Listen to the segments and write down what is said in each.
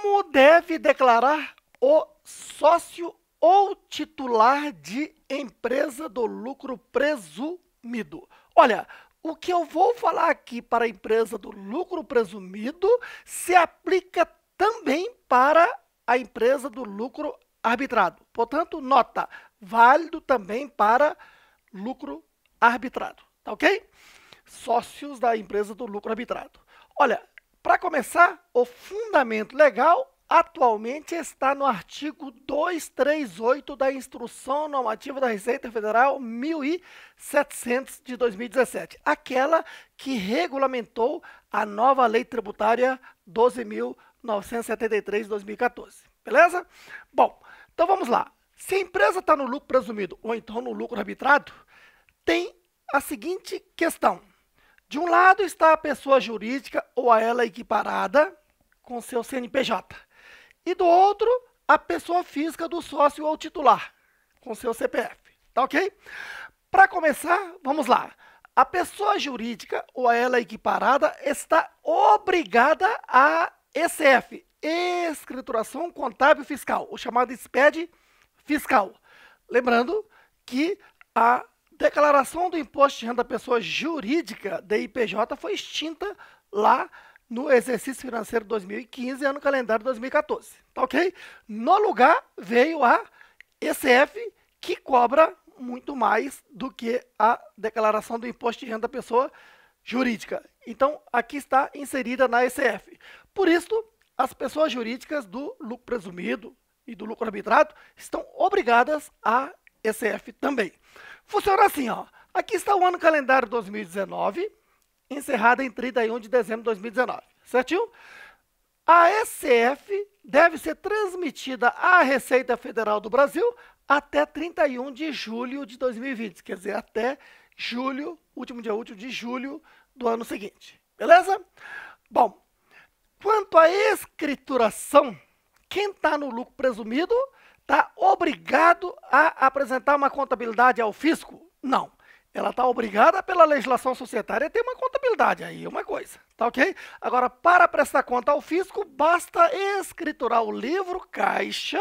Como deve declarar o sócio ou titular de empresa do lucro presumido? Olha, o que eu vou falar aqui para a empresa do lucro presumido se aplica também para a empresa do lucro arbitrado. Portanto, nota, válido também para lucro arbitrado, tá ok? Sócios da empresa do lucro arbitrado. Olha, para começar, o fundamento legal atualmente está no artigo 238 da Instrução Normativa da Receita Federal 1700 de 2017, aquela que regulamentou a nova Lei Tributária 12.973 de 2014. Beleza? Bom, então vamos lá. Se a empresa está no lucro presumido ou então no lucro arbitrado, tem a seguinte questão. De um lado está a pessoa jurídica ou a ela equiparada com seu CNPJ. E do outro, a pessoa física do sócio ou titular com seu CPF. Tá ok? Para começar, vamos lá. A pessoa jurídica ou a ela equiparada está obrigada a ECF, escrituração contábil fiscal, o chamado SPED fiscal. Lembrando que a Declaração do Imposto de Renda Pessoa Jurídica, DIPJ, foi extinta lá no exercício financeiro 2015, ano calendário 2014. Tá ok? No lugar veio a ECF, que cobra muito mais do que a declaração do imposto de renda pessoa jurídica. Então, aqui está inserida na ECF. Por isso, as pessoas jurídicas do lucro presumido e do lucro arbitrado estão obrigadas a ECF também. Funciona assim, ó. Aqui está o ano calendário 2019, encerrado em 31 de dezembro de 2019, certinho? A ECF deve ser transmitida à Receita Federal do Brasil até 31 de julho de 2020, quer dizer, até julho, último dia útil de julho do ano seguinte. Beleza? Bom, quanto à escrituração, quem está no lucro presumido está obrigado a apresentar uma contabilidade ao fisco? Não. Ela está obrigada pela legislação societária a ter uma contabilidade, aí é uma coisa, tá ok? Agora, para prestar conta ao fisco, basta escriturar o livro caixa,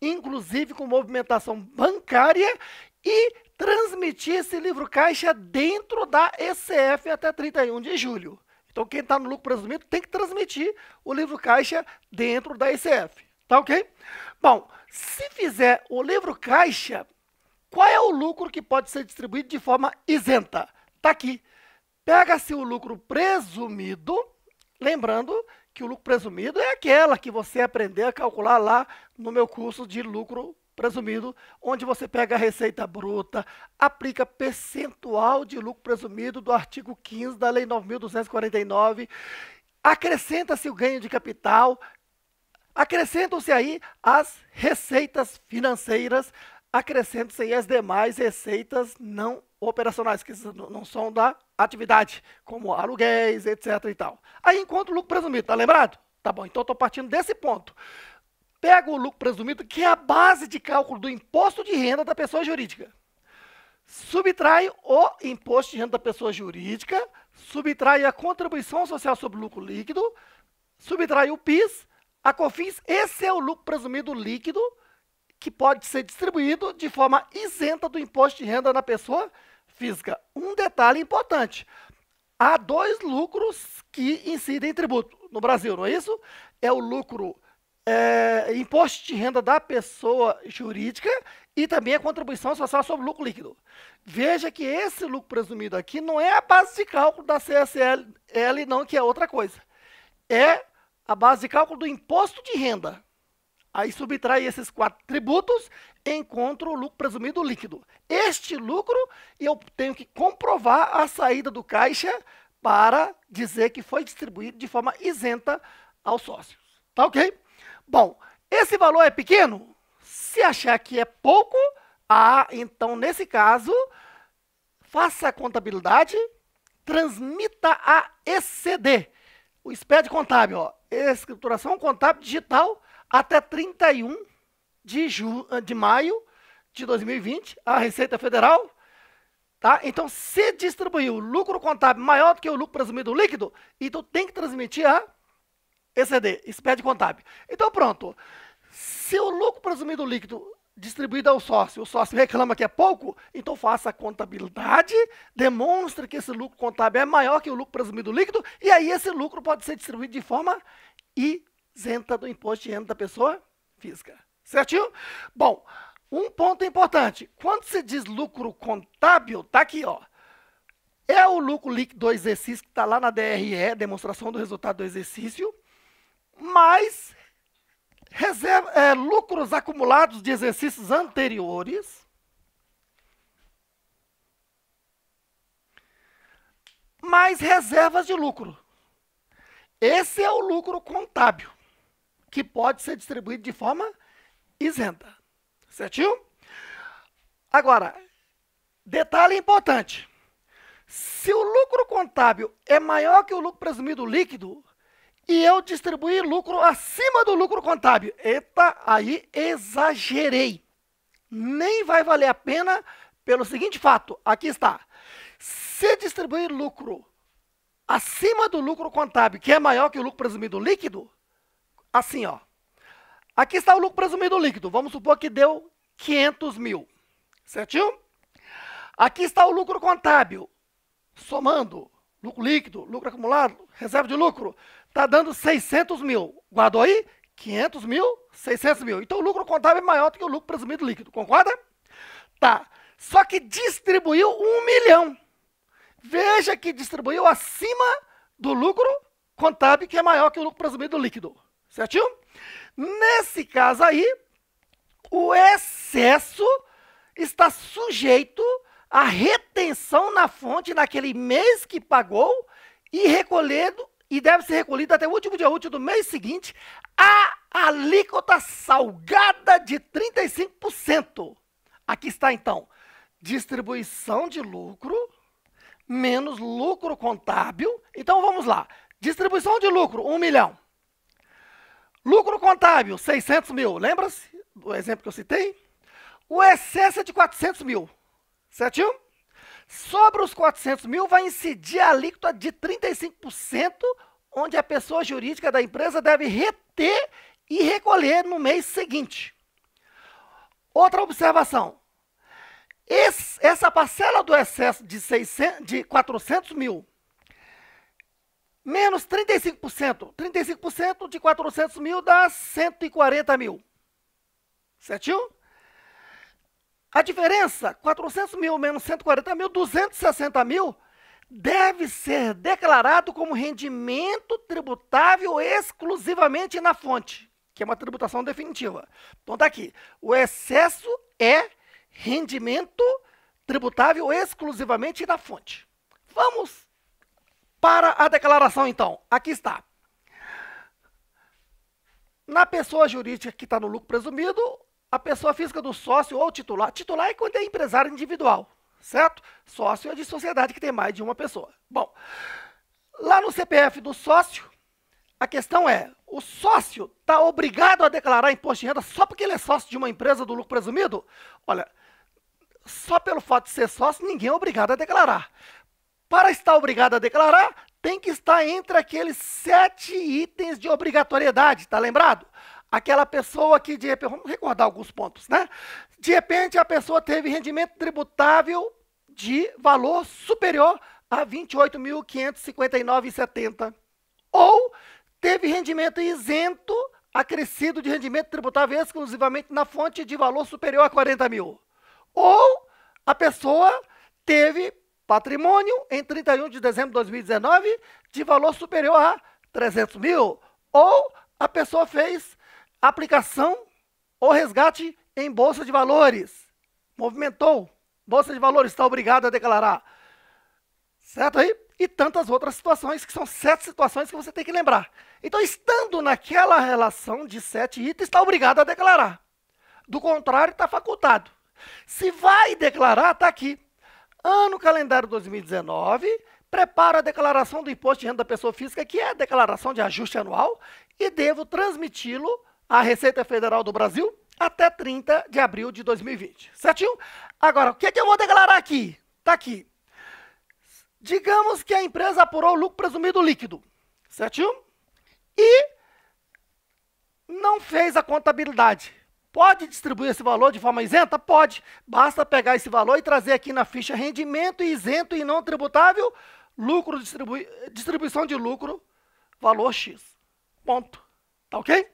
inclusive com movimentação bancária, e transmitir esse livro caixa dentro da ECF até 31 de julho. Então, quem está no lucro presumido tem que transmitir o livro caixa dentro da ECF, tá ok? Bom, se fizer o livro caixa, qual é o lucro que pode ser distribuído de forma isenta? Está aqui. Pega-se o lucro presumido, lembrando que o lucro presumido é aquela que você aprendeu a calcular lá no meu curso de lucro presumido, onde você pega a receita bruta, aplica percentual de lucro presumido do artigo 15 da Lei 9.249, acrescenta-se o ganho de capital, Acrescentam-se aí as receitas financeiras, acrescentam-se aí as demais receitas não operacionais, que não são da atividade, como aluguéis, etc e tal. Aí encontra o lucro presumido, tá lembrado? Tá bom, então estou partindo desse ponto. Pega o lucro presumido, que é a base de cálculo do imposto de renda da pessoa jurídica. Subtrai o imposto de renda da pessoa jurídica, subtrai a contribuição social sobre lucro líquido, subtrai o PIS a COFINS, esse é o lucro presumido líquido que pode ser distribuído de forma isenta do imposto de renda na pessoa física. Um detalhe importante: há dois lucros que incidem em tributo no Brasil, não é isso? É o lucro é, imposto de renda da pessoa jurídica e também a contribuição social sobre lucro líquido. Veja que esse lucro presumido aqui não é a base de cálculo da CSL, não, que é outra coisa. É a base de cálculo do imposto de renda. Aí subtrai esses quatro tributos, encontro o lucro presumido líquido. Este lucro eu tenho que comprovar a saída do caixa para dizer que foi distribuído de forma isenta aos sócios. Tá ok? Bom, esse valor é pequeno? Se achar que é pouco, ah, então nesse caso, faça a contabilidade, transmita a ECD, o SPED contábil, ó, escrituração contábil digital até 31 de, ju, eh, de maio de 2020, a Receita Federal. Tá? Então, se distribuir o lucro contábil maior do que o lucro presumido líquido, então tem que transmitir a ECD, SPED contábil. Então, pronto. Se o lucro presumido líquido distribuída ao sócio, o sócio reclama que é pouco, então faça a contabilidade, demonstre que esse lucro contábil é maior que o lucro presumido líquido, e aí esse lucro pode ser distribuído de forma isenta do imposto de renda da pessoa física. Certinho? Bom, um ponto importante. Quando se diz lucro contábil, tá aqui, ó. É o lucro líquido do exercício que está lá na DRE, demonstração do resultado do exercício, mais reserva, é, lucros acumulados de exercícios anteriores. Mais reservas de lucro. Esse é o lucro contábil, que pode ser distribuído de forma isenta. Certinho? Agora, detalhe importante. Se o lucro contábil é maior que o lucro presumido líquido, e eu distribuí lucro acima do lucro contábil. Eita, aí exagerei. Nem vai valer a pena pelo seguinte fato: aqui está. Se distribuir lucro acima do lucro contábil, que é maior que o lucro presumido líquido, assim, ó. Aqui está o lucro presumido líquido. Vamos supor que deu 500 mil. Certinho? Aqui está o lucro contábil. Somando lucro líquido, lucro acumulado, reserva de lucro, está dando 600 mil. Guardou aí? 500 mil, 600 mil. Então o lucro contábil é maior do que o lucro presumido líquido, concorda? Tá. Só que distribuiu um milhão. Veja que distribuiu acima do lucro contábil, que é maior que o lucro presumido líquido. Certinho? Nesse caso aí, o excesso está sujeito a a retenção na fonte naquele mês que pagou e recolhido e deve ser recolhido até o último dia útil do mês seguinte a alíquota salgada de 35%. Aqui está então distribuição de lucro menos lucro contábil. Então vamos lá. Distribuição de lucro, 1 um milhão. Lucro contábil, 600 mil. Lembra-se do exemplo que eu citei? O excesso é de 400 mil. Certinho? Sobre os 400 mil, vai incidir a alíquota de 35%, onde a pessoa jurídica da empresa deve reter e recolher no mês seguinte. Outra observação. Esse, essa parcela do excesso de, 600, de 400 mil, menos 35%. 35% de 400 mil dá 140 mil. Certinho? A diferença, 400 mil menos 140 mil, 260 mil, deve ser declarado como rendimento tributável exclusivamente na fonte, que é uma tributação definitiva. Então está aqui, o excesso é rendimento tributável exclusivamente na fonte. Vamos para a declaração então. Aqui está. Na pessoa jurídica que está no lucro presumido, a pessoa física do sócio ou titular. Titular é quando é empresário individual, certo? Sócio é de sociedade que tem mais de uma pessoa. Bom, lá no CPF do sócio, a questão é, o sócio está obrigado a declarar imposto de renda só porque ele é sócio de uma empresa do lucro presumido? Olha, só pelo fato de ser sócio, ninguém é obrigado a declarar. Para estar obrigado a declarar, tem que estar entre aqueles sete itens de obrigatoriedade, tá lembrado? Aquela pessoa que, de repente, vamos recordar alguns pontos, né? De repente, a pessoa teve rendimento tributável de valor superior a R$ 28.559,70. Ou teve rendimento isento acrescido de rendimento tributável exclusivamente na fonte de valor superior a 40 mil. Ou a pessoa teve patrimônio em 31 de dezembro de 2019 de valor superior a 300 mil. Ou a pessoa fez aplicação ou resgate em bolsa de valores. Movimentou. Bolsa de valores está obrigada a declarar. Certo aí? E tantas outras situações, que são sete situações que você tem que lembrar. Então, estando naquela relação de sete itens, está obrigado a declarar. Do contrário, está facultado. Se vai declarar, está aqui. Ano calendário 2019, preparo a declaração do imposto de renda da pessoa física, que é a declaração de ajuste anual, e devo transmiti-lo a Receita Federal do Brasil até 30 de abril de 2020. Certinho? Agora, o que, é que eu vou declarar aqui? Está aqui. Digamos que a empresa apurou lucro presumido líquido. Certinho? E não fez a contabilidade. Pode distribuir esse valor de forma isenta? Pode. Basta pegar esse valor e trazer aqui na ficha rendimento isento e não tributável, lucro distribui... distribuição de lucro, valor X. Ponto. Tá ok?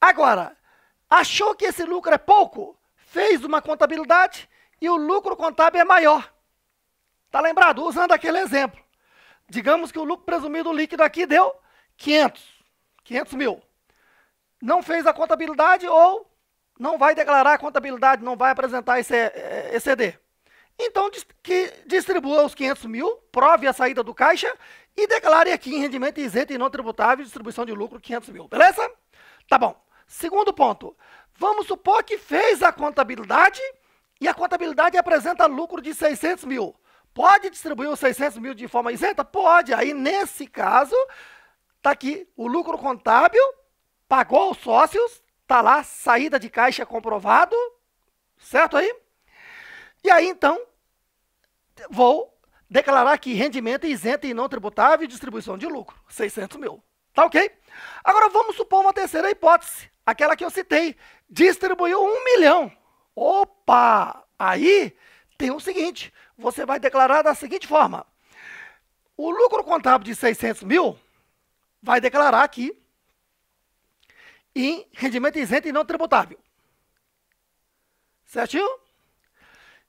Agora, achou que esse lucro é pouco? Fez uma contabilidade e o lucro contábil é maior. Está lembrado? Usando aquele exemplo. Digamos que o lucro presumido líquido aqui deu 500, 500 mil. Não fez a contabilidade ou não vai declarar a contabilidade, não vai apresentar esse ECD. Eh, então, que distribua os 500 mil, prove a saída do caixa e declare aqui em rendimento isento e não tributável, distribuição de lucro, 500 mil. Beleza? Tá bom. Segundo ponto, vamos supor que fez a contabilidade e a contabilidade apresenta lucro de 600 mil. Pode distribuir os 600 mil de forma isenta? Pode. Aí, nesse caso, está aqui o lucro contábil, pagou os sócios, está lá, saída de caixa comprovado, certo aí? E aí, então, vou declarar que rendimento isento e não tributável e distribuição de lucro, 600 mil. Tá ok? Agora vamos supor uma terceira hipótese, aquela que eu citei. Distribuiu um milhão. Opa! Aí tem o seguinte: você vai declarar da seguinte forma: o lucro contábil de 600 mil vai declarar aqui em rendimento isento e não tributável. Certinho?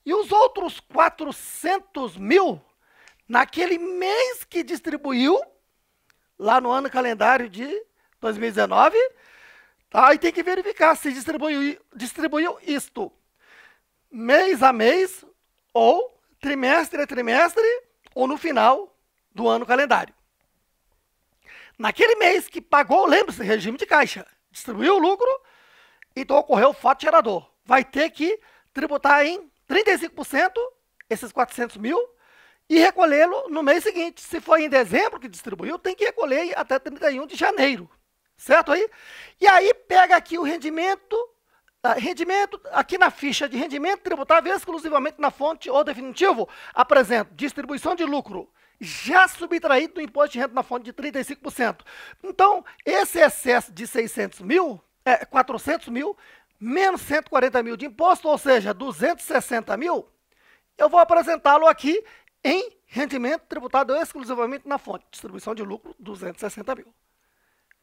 E os outros 400 mil, naquele mês que distribuiu, lá no ano calendário de 2019, tá? E tem que verificar se distribuiu, distribuiu isto mês a mês, ou trimestre a trimestre, ou no final do ano calendário. Naquele mês que pagou, lembre-se, regime de caixa, distribuiu o lucro, então ocorreu o fato gerador. Vai ter que tributar em 35% esses 400 mil e recolhê-lo no mês seguinte. Se foi em dezembro que distribuiu, tem que recolher até 31 de janeiro. Certo aí? E aí pega aqui o rendimento, ah, rendimento aqui na ficha de rendimento tributável exclusivamente na fonte ou definitivo, apresento distribuição de lucro já subtraído do imposto de renda na fonte de 35%. Então, esse excesso de 600 mil, é, 400 mil, menos 140 mil de imposto, ou seja, 260 mil, eu vou apresentá-lo aqui em rendimento tributado exclusivamente na fonte, distribuição de lucro, 260 mil.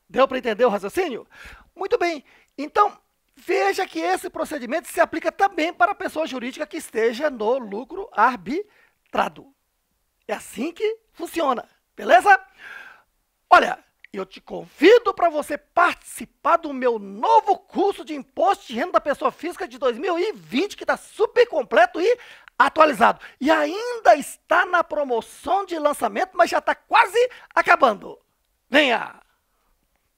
Deu para entender o raciocínio? Muito bem. Então, veja que esse procedimento se aplica também para a pessoa jurídica que esteja no lucro arbitrado. É assim que funciona, beleza? Olha, eu te convido para você participar do meu novo curso de Imposto de Renda da Pessoa Física de 2020, que está super completo e atualizado. E ainda está na promoção de lançamento, mas já está quase acabando. Venha!